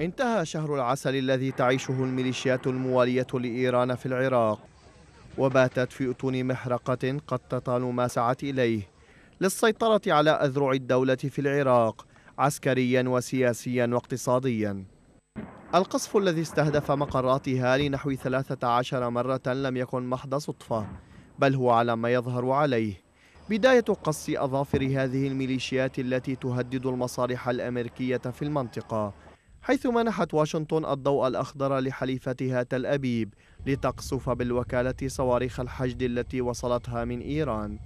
انتهى شهر العسل الذي تعيشه الميليشيات الموالية لإيران في العراق وباتت في أتون محرقة قد تطال ما سعت إليه للسيطرة على أذرع الدولة في العراق عسكريا وسياسيا واقتصاديا القصف الذي استهدف مقراتها لنحو 13 مرة لم يكن محض صدفة بل هو على ما يظهر عليه بداية قص أظافر هذه الميليشيات التي تهدد المصالح الأمريكية في المنطقة حيث منحت واشنطن الضوء الأخضر لحليفتها تل أبيب لتقصف بالوكالة صواريخ الحشد التي وصلتها من إيران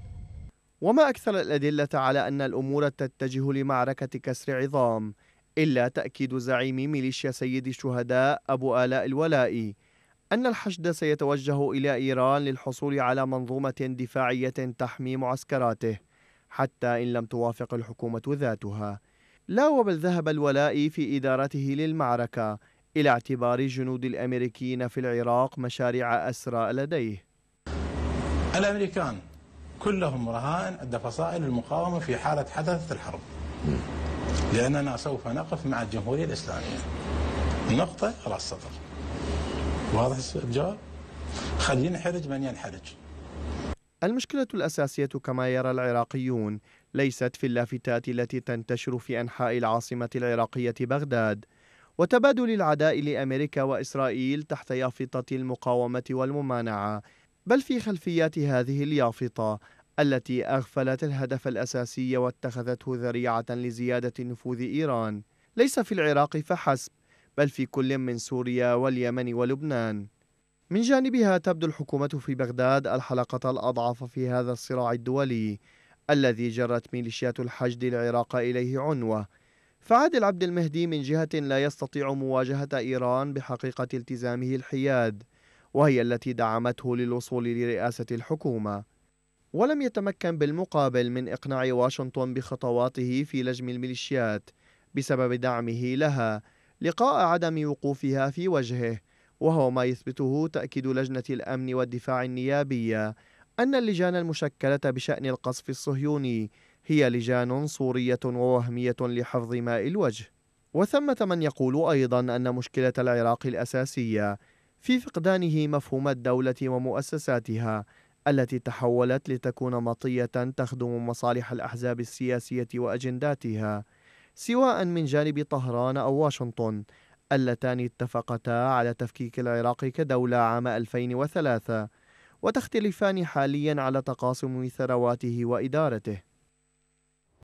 وما أكثر الأدلة على أن الأمور تتجه لمعركة كسر عظام إلا تأكيد زعيم ميليشيا سيد الشهداء أبو آلاء الولائي أن الحشد سيتوجه إلى إيران للحصول على منظومة دفاعية تحمي معسكراته حتى إن لم توافق الحكومة ذاتها لا وبل ذهب الولاء في إدارته للمعركة إلى اعتبار جنود الأمريكيين في العراق مشاريع أسرى لديه الأمريكان كلهم رهائن عند فصائل المقاومة في حالة حدثت الحرب لأننا سوف نقف مع الجمهورية الإسلامية نقطة على السطر واضح الجواب خلينا نحرج من ينحرج المشكلة الأساسية كما يرى العراقيون ليست في اللافتات التي تنتشر في أنحاء العاصمة العراقية بغداد وتبادل العداء لأمريكا وإسرائيل تحت يافطة المقاومة والممانعة بل في خلفيات هذه اليافطة التي أغفلت الهدف الأساسي واتخذته ذريعة لزيادة نفوذ إيران ليس في العراق فحسب بل في كل من سوريا واليمن ولبنان من جانبها تبدو الحكومة في بغداد الحلقة الأضعف في هذا الصراع الدولي الذي جرت ميليشيات الحشد العراق إليه عنوة فعادل عبد المهدي من جهة لا يستطيع مواجهة إيران بحقيقة التزامه الحياد وهي التي دعمته للوصول لرئاسة الحكومة ولم يتمكن بالمقابل من إقناع واشنطن بخطواته في لجم الميليشيات بسبب دعمه لها لقاء عدم وقوفها في وجهه وهو ما يثبته تأكيد لجنة الأمن والدفاع النيابية أن اللجان المشكلة بشأن القصف الصهيوني هي لجان صورية ووهمية لحفظ ماء الوجه وثمة من يقول أيضا أن مشكلة العراق الأساسية في فقدانه مفهوم الدولة ومؤسساتها التي تحولت لتكون مطية تخدم مصالح الأحزاب السياسية وأجنداتها سواء من جانب طهران أو واشنطن اللتان اتفقتا على تفكيك العراق كدولة عام 2003 وتختلفان حاليا على تقاسم ثرواته وإدارته